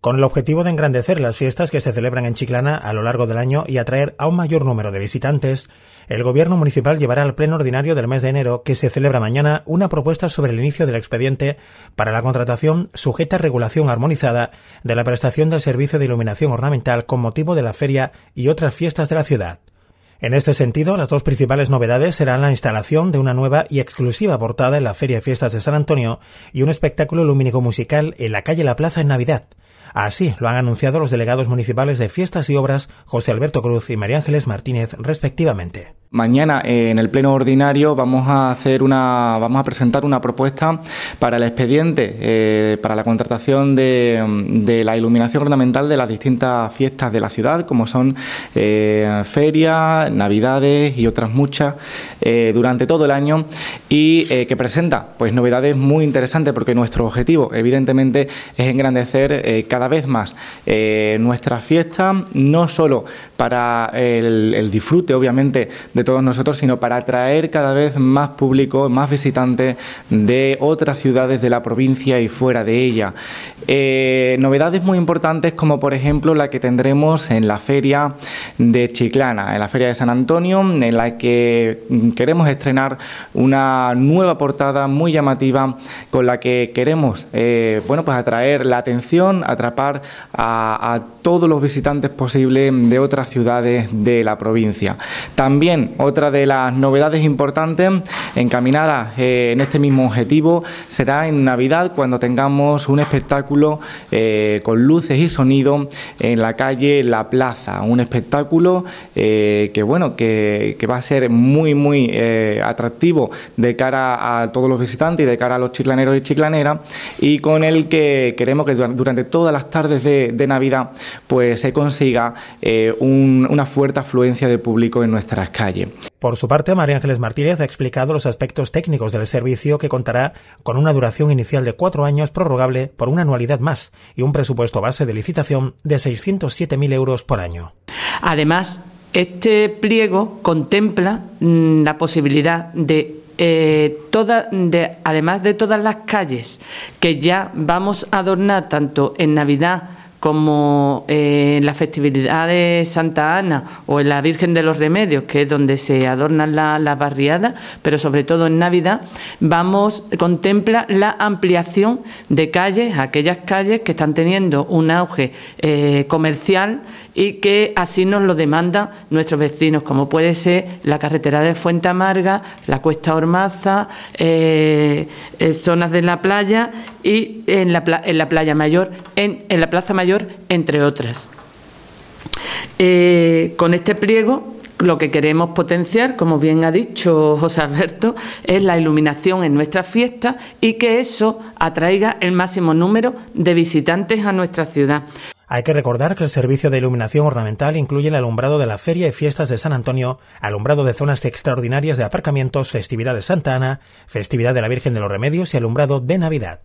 con el objetivo de engrandecer las fiestas que se celebran en Chiclana a lo largo del año y atraer a un mayor número de visitantes, el Gobierno Municipal llevará al Pleno Ordinario del mes de enero, que se celebra mañana, una propuesta sobre el inicio del expediente para la contratación sujeta a regulación armonizada de la prestación del servicio de iluminación ornamental con motivo de la feria y otras fiestas de la ciudad. En este sentido, las dos principales novedades serán la instalación de una nueva y exclusiva portada en la Feria y Fiestas de San Antonio y un espectáculo lumínico musical en la calle La Plaza en Navidad. Así lo han anunciado los delegados municipales de Fiestas y Obras, José Alberto Cruz y María Ángeles Martínez, respectivamente. Mañana eh, en el pleno ordinario vamos a hacer una, vamos a presentar una propuesta para el expediente eh, para la contratación de, la iluminación ornamental de las distintas fiestas de la ciudad, como son eh, ferias, navidades y otras muchas durante todo el año y que presenta pues novedades muy interesantes porque nuestro objetivo evidentemente es engrandecer cada vez más eh, nuestra fiesta, no solo para el, disfrute, obviamente, de todos nosotros, sino para atraer cada vez más público, más visitantes de otras ciudades de la provincia y fuera de ella. Eh, novedades muy importantes como, por ejemplo, la que tendremos en la feria de Chiclana, en la Feria de San Antonio, en la que queremos estrenar una nueva portada muy llamativa con la que queremos eh, bueno, pues atraer la atención, atrapar a todos los visitantes posibles de otras ciudades de la provincia. También otra de las novedades importantes encaminada eh, en este mismo objetivo será en Navidad cuando tengamos un espectáculo eh, con luces y sonido en la calle La Plaza, un espectáculo eh, que bueno que, va a ser muy muy atractivo de cara a todos los visitantes y de cara a los chiclaneros y chiclaneras y con el que queremos que durante todas las tardes de, Navidad pues se consiga una fuerte afluencia de público en nuestras calles. Por su parte, María Ángeles Martínez ha explicado los aspectos técnicos del servicio que contará con una duración inicial de cuatro años prorrogable por una anualidad más y un presupuesto base de licitación de 607.000 euros por año. Además, este pliego contempla mm, la posibilidad de eh, de, además de todas las calles que ya vamos a adornar tanto en Navidad como eh, en la festividad de Santa Ana o en la Virgen de los Remedios, que es donde se adornan las barriadas, pero sobre todo en Navidad, vamos, contempla la ampliación de calles, aquellas calles que están teniendo un auge eh, comercial y que así nos lo demandan nuestros vecinos, como puede ser la carretera de Fuente Amarga, la Cuesta Hormaza, eh, zonas de la playa y en la, Playa Mayor, en, la Plaza Mayor, entre otras. Eh, con este pliego lo que queremos potenciar, como bien ha dicho José Alberto, es la iluminación en nuestras fiestas y que eso atraiga el máximo número de visitantes a nuestra ciudad. Hay que recordar que el servicio de iluminación ornamental incluye el alumbrado de la Feria y Fiestas de San Antonio, alumbrado de zonas extraordinarias de aparcamientos, festividad de Santa Ana, festividad de la Virgen de los Remedios y alumbrado de Navidad.